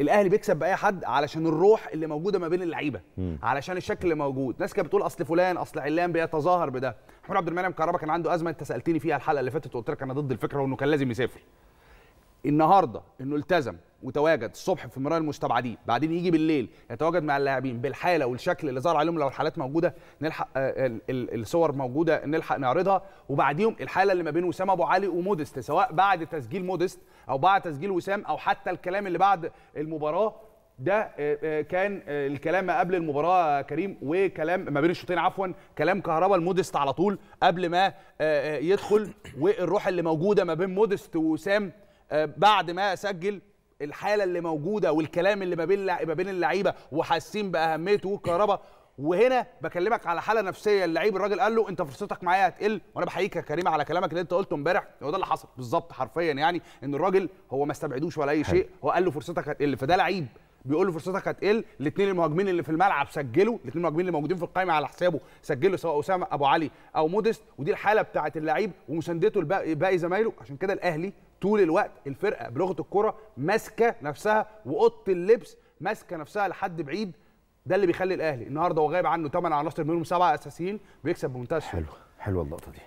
الاهلي بيكسب باي حد علشان الروح اللي موجوده ما بين اللعيبه علشان الشكل اللي موجود ناس كانت بتقول اصل فلان اصل علان بيتظاهر بده محمود عبد المنعم كهربا كان عنده ازمه انت سالتني فيها الحلقه اللي فاتت وقلت لك انا ضد الفكره وانه كان لازم يسافر النهارده انه التزم وتواجد الصبح في مرايا المستبعدين بعدين يجي بالليل يتواجد مع اللاعبين بالحاله والشكل اللي ظهر عليهم لو الحالات موجوده نلحق آه، الصور موجوده نلحق نعرضها وبعديهم الحاله اللي ما بين وسام ابو علي ومودست سواء بعد تسجيل مودست او بعد تسجيل وسام او حتى الكلام اللي بعد المباراه ده آه، آه، كان الكلام ما قبل المباراه كريم وكلام ما بين الشوطين عفوا كلام كهربا لمودست على طول قبل ما يدخل والروح اللي موجوده ما بين مودست وسام آه، بعد ما سجل الحاله اللي موجوده والكلام اللي ما بين ما بين اللعيبه وحاسين باهميته والكهرباء وهنا بكلمك على حاله نفسيه اللعيب الراجل قال له انت فرصتك معايا هتقل وانا بحييك يا كريم على كلامك اللي انت قلته امبارح هو ده اللي حصل بالظبط حرفيا يعني ان الراجل هو ما استبعدوش ولا اي شيء هو قال له فرصتك هتقل فده لعيب بيقول له فرصتك هتقل الاثنين المهاجمين اللي في الملعب سجلوا الاثنين المهاجمين اللي موجودين في القائمه على حسابه سجلوا سواء اسامه ابو علي او موديست ودي الحاله بتاعه اللعيب ومساندته لباقي زمايله عشان كده الاهلي طول الوقت الفرقه بلغه الكره ماسكه نفسها واوضه اللبس ماسكه نفسها لحد بعيد ده اللي بيخلي الاهلي النهارده هو غايب عنه 8 عناصر منهم سبعه اساسيين بيكسب بمنتهى حلو حلوه اللقطه دي